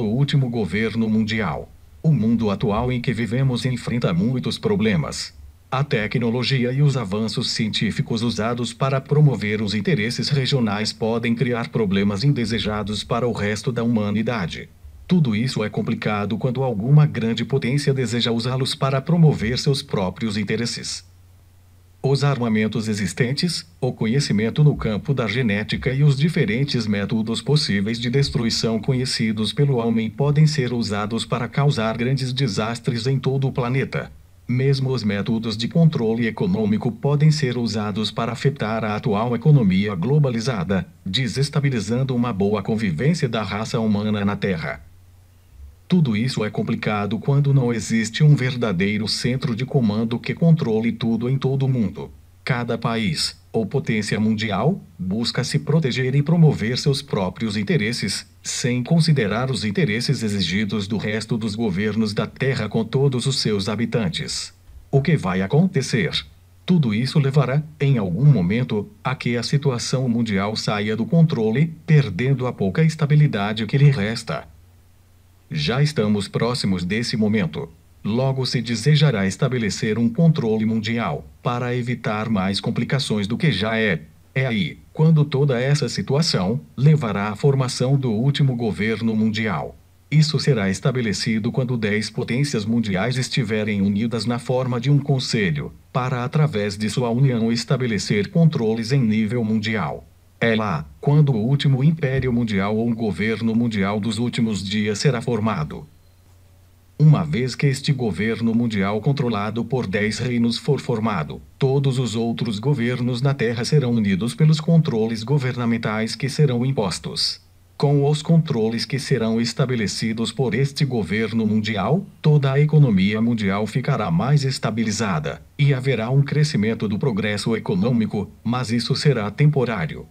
o último governo mundial. O mundo atual em que vivemos enfrenta muitos problemas. A tecnologia e os avanços científicos usados para promover os interesses regionais podem criar problemas indesejados para o resto da humanidade. Tudo isso é complicado quando alguma grande potência deseja usá-los para promover seus próprios interesses os armamentos existentes, o conhecimento no campo da genética e os diferentes métodos possíveis de destruição conhecidos pelo homem podem ser usados para causar grandes desastres em todo o planeta. Mesmo os métodos de controle econômico podem ser usados para afetar a atual economia globalizada, desestabilizando uma boa convivência da raça humana na Terra. Tudo isso é complicado quando não existe um verdadeiro centro de comando que controle tudo em todo o mundo. Cada país, ou potência mundial, busca se proteger e promover seus próprios interesses, sem considerar os interesses exigidos do resto dos governos da Terra com todos os seus habitantes. O que vai acontecer? Tudo isso levará, em algum momento, a que a situação mundial saia do controle, perdendo a pouca estabilidade que lhe resta. Já estamos próximos desse momento. Logo se desejará estabelecer um controle mundial, para evitar mais complicações do que já é. É aí, quando toda essa situação levará à formação do último governo mundial. Isso será estabelecido quando dez potências mundiais estiverem unidas na forma de um conselho, para através de sua união estabelecer controles em nível mundial. É lá, quando o último império mundial ou um governo mundial dos últimos dias será formado. Uma vez que este governo mundial controlado por dez reinos for formado, todos os outros governos na Terra serão unidos pelos controles governamentais que serão impostos. Com os controles que serão estabelecidos por este governo mundial, toda a economia mundial ficará mais estabilizada, e haverá um crescimento do progresso econômico, mas isso será temporário.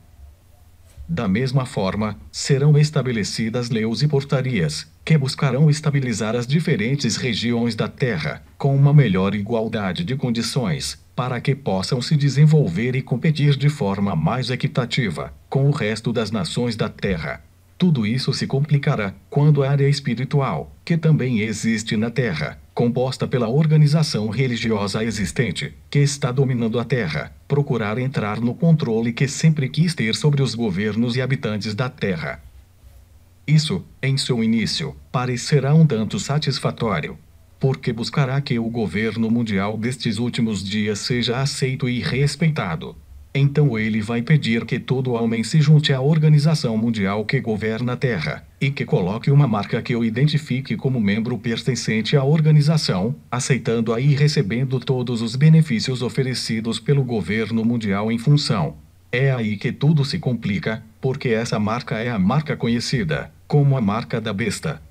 Da mesma forma, serão estabelecidas leis e portarias, que buscarão estabilizar as diferentes regiões da Terra, com uma melhor igualdade de condições, para que possam se desenvolver e competir de forma mais equitativa com o resto das nações da Terra. Tudo isso se complicará quando a área espiritual, que também existe na Terra, composta pela organização religiosa existente, que está dominando a Terra, procurar entrar no controle que sempre quis ter sobre os governos e habitantes da Terra. Isso, em seu início, parecerá um tanto satisfatório, porque buscará que o governo mundial destes últimos dias seja aceito e respeitado. Então ele vai pedir que todo homem se junte à organização mundial que governa a Terra, e que coloque uma marca que o identifique como membro pertencente à organização, aceitando aí e recebendo todos os benefícios oferecidos pelo governo mundial em função. É aí que tudo se complica, porque essa marca é a marca conhecida como a marca da besta.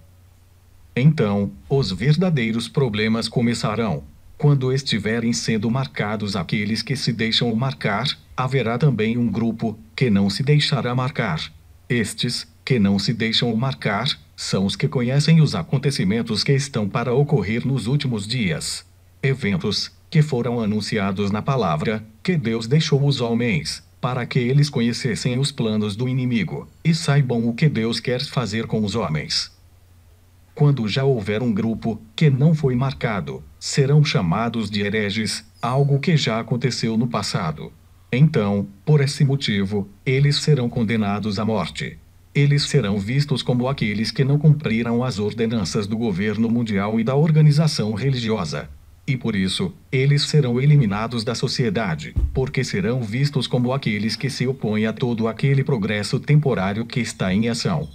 Então, os verdadeiros problemas começarão. Quando estiverem sendo marcados aqueles que se deixam marcar, haverá também um grupo que não se deixará marcar. Estes, que não se deixam marcar, são os que conhecem os acontecimentos que estão para ocorrer nos últimos dias. Eventos que foram anunciados na palavra que Deus deixou os homens, para que eles conhecessem os planos do inimigo e saibam o que Deus quer fazer com os homens quando já houver um grupo que não foi marcado, serão chamados de hereges, algo que já aconteceu no passado. Então, por esse motivo, eles serão condenados à morte. Eles serão vistos como aqueles que não cumpriram as ordenanças do governo mundial e da organização religiosa. E por isso, eles serão eliminados da sociedade, porque serão vistos como aqueles que se opõem a todo aquele progresso temporário que está em ação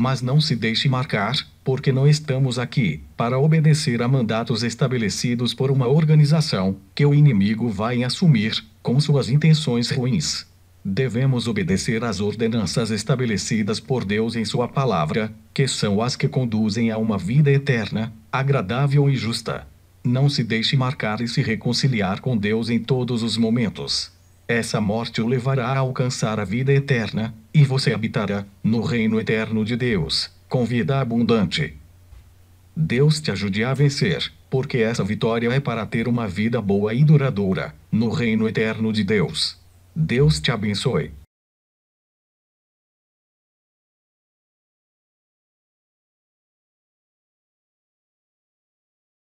mas não se deixe marcar, porque não estamos aqui para obedecer a mandatos estabelecidos por uma organização que o inimigo vai assumir com suas intenções ruins. Devemos obedecer às ordenanças estabelecidas por Deus em Sua palavra, que são as que conduzem a uma vida eterna, agradável e justa. Não se deixe marcar e se reconciliar com Deus em todos os momentos. Essa morte o levará a alcançar a vida eterna, e você habitará no reino eterno de Deus, com vida abundante. Deus te ajude a vencer, porque essa vitória é para ter uma vida boa e duradoura, no reino eterno de Deus. Deus te abençoe.